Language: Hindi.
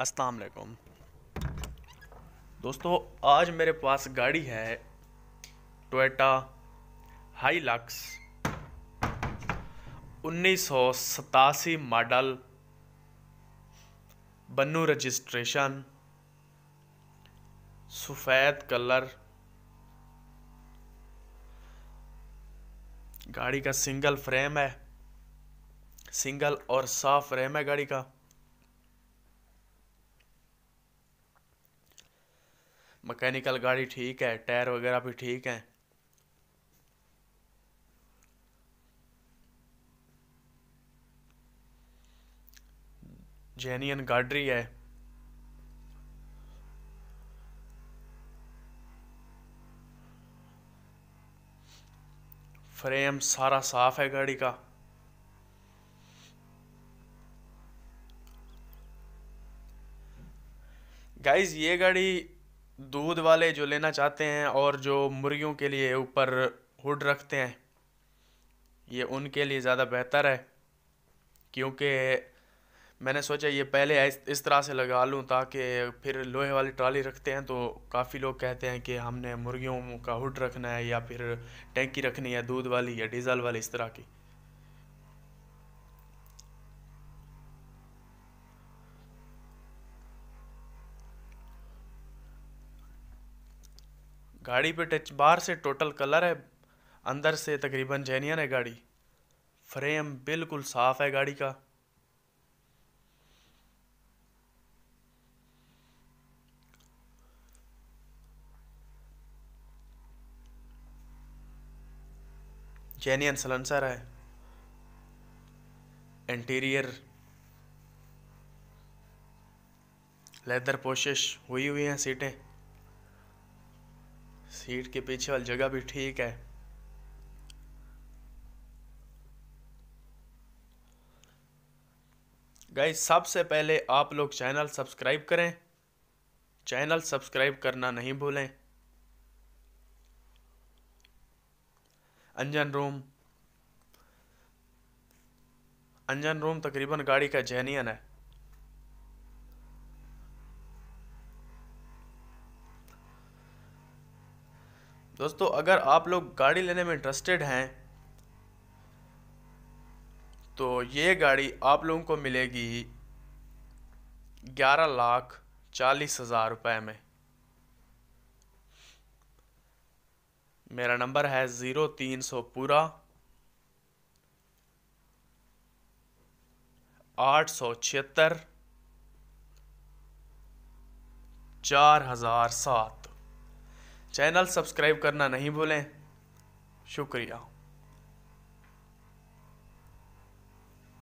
अस्सलाम वालेकुम दोस्तों आज मेरे पास गाड़ी है टोयोटा हाई लक्स उन्नीस मॉडल बन्नू रजिस्ट्रेशन सफ़ेद कलर गाड़ी का सिंगल फ्रेम है सिंगल और साफ फ्रेम है गाड़ी का मैकेनिकल गाड़ी ठीक है टायर वगैरह भी ठीक हैं जेनियन गाडरी है फ्रेम सारा साफ है गाड़ी का गाइज ये गाड़ी दूध वाले जो लेना चाहते हैं और जो मुर्गियों के लिए ऊपर हुड रखते हैं ये उनके लिए ज़्यादा बेहतर है क्योंकि मैंने सोचा ये पहले इस, तरह से लगा लूँ ताकि फिर लोहे वाली ट्राली रखते हैं तो काफ़ी लोग कहते हैं कि हमने मुर्गियों का हुड रखना है या फिर टैंकी रखनी है दूध वाली या डीजल वाली इस तरह की गाड़ी पे टच बाहर से टोटल कलर है अंदर से तकरीबन जेनियन है गाड़ी फ्रेम बिल्कुल साफ़ है गाड़ी का जेनियन सलेंसर है इंटीरियर लेदर पोशिश हुई हुई हैं सीटें सीट के पीछे वाली जगह भी ठीक है गाइस सबसे पहले आप लोग चैनल सब्सक्राइब करें चैनल सब्सक्राइब करना नहीं भूलें अंजन रूम अंजन रूम तकरीबन गाड़ी का जैनियन है दोस्तों अगर आप लोग गाड़ी लेने में इंटरेस्टेड हैं तो ये गाड़ी आप लोगों को मिलेगी ग्यारह लाख चालीस हज़ार रुपये में मेरा नंबर है ज़ीरो तीन सौ पूरा आठ सौ छिहत्तर चार हज़ार सात चैनल सब्सक्राइब करना नहीं भूलें शुक्रिया